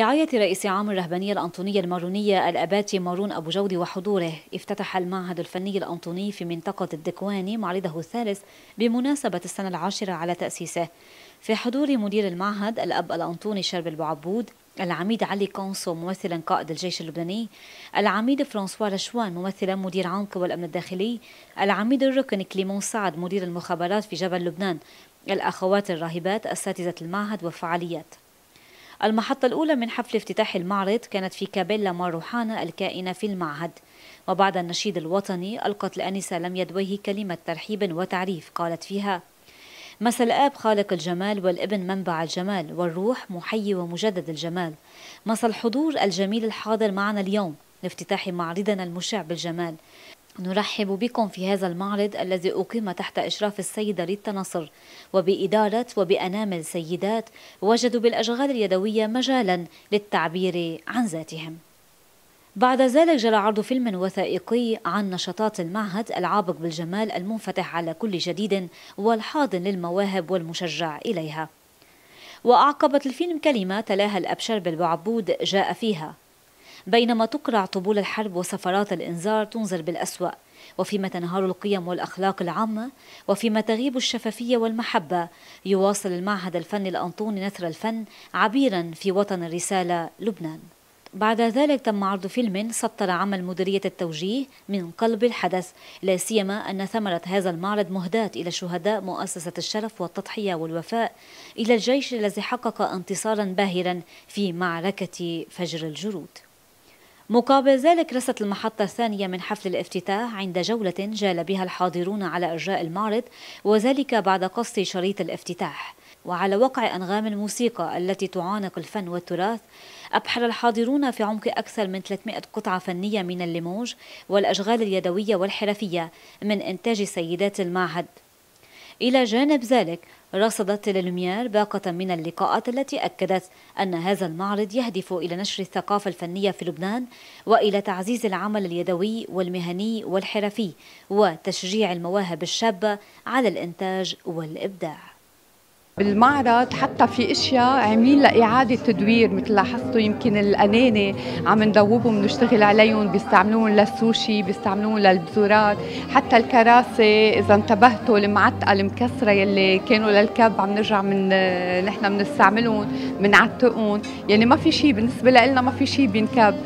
برعاية رئيس عام الرهبانية الأنطونية المارونية الأباتي مارون أبو جودي وحضوره افتتح المعهد الفني الأنطوني في منطقة الدكواني معرضه الثالث بمناسبة السنة العاشرة على تأسيسه في حضور مدير المعهد الأب الأنطوني شرب البعبود العميد علي كونسو ممثلا قائد الجيش اللبناني العميد فرانسوا رشوان ممثلا مدير عام قوى الأمن الداخلي العميد الركن كليمون سعد مدير المخابرات في جبل لبنان الأخوات الراهبات أساتذة المعهد وفعاليات المحطة الأولى من حفل افتتاح المعرض كانت في كابيلا ماروحانا الكائنة في المعهد وبعد النشيد الوطني ألقت الأنسة لم يدويه كلمة ترحيب وتعريف قالت فيها مس الآب خالق الجمال والابن منبع الجمال والروح محيي ومجدد الجمال مس الحضور الجميل الحاضر معنا اليوم لافتتاح معرضنا المشع بالجمال نرحب بكم في هذا المعرض الذي أقيم تحت إشراف السيدة ريتا نصر وبإدارة وبأنامل سيدات وجدوا بالأشغال اليدوية مجالا للتعبير عن ذاتهم بعد ذلك جرى عرض فيلم وثائقي عن نشاطات المعهد العابق بالجمال المنفتح على كل جديد والحاضن للمواهب والمشجع إليها وأعقبت الفيلم كلمة تلاها الأبشر بالبعبود جاء فيها بينما تقرع طبول الحرب وسفرات الإنذار تنذر بالأسوأ وفيما تنهار القيم والأخلاق العامة وفيما تغيب الشفافية والمحبة يواصل المعهد الفني الأنطوني نثر الفن عبيرا في وطن الرسالة لبنان بعد ذلك تم عرض فيلم سطر عمل مديرية التوجيه من قلب الحدث لا سيما أن ثمرة هذا المعرض مهداة إلى شهداء مؤسسة الشرف والتضحية والوفاء إلى الجيش الذي حقق انتصارا باهرا في معركة فجر الجرود مقابل ذلك رست المحطة الثانية من حفل الافتتاح عند جولة جال بها الحاضرون على أرجاء المعرض وذلك بعد قص شريط الافتتاح وعلى وقع أنغام الموسيقى التي تعانق الفن والتراث أبحر الحاضرون في عمق أكثر من 300 قطعة فنية من الليموج والأشغال اليدوية والحرفية من إنتاج سيدات المعهد إلى جانب ذلك رصدت لوميير باقة من اللقاءات التي أكدت أن هذا المعرض يهدف إلى نشر الثقافة الفنية في لبنان وإلى تعزيز العمل اليدوي والمهني والحرفي وتشجيع المواهب الشابة على الإنتاج والإبداع بالمعرض حتى في اشياء عاملين لاعاده تدوير مثل لاحظتوا يمكن الاناني عم ندوبهم بنشتغل عليهم بيستعملوهم للسوشي بيستعملوهم للبذورات حتى الكراسي اذا انتبهتوا المعتقه المكسره يلي كانوا للكب عم نرجع من نحن بنستعملهم بنعتقهم يعني ما في شيء بالنسبه لنا ما في شيء بينكب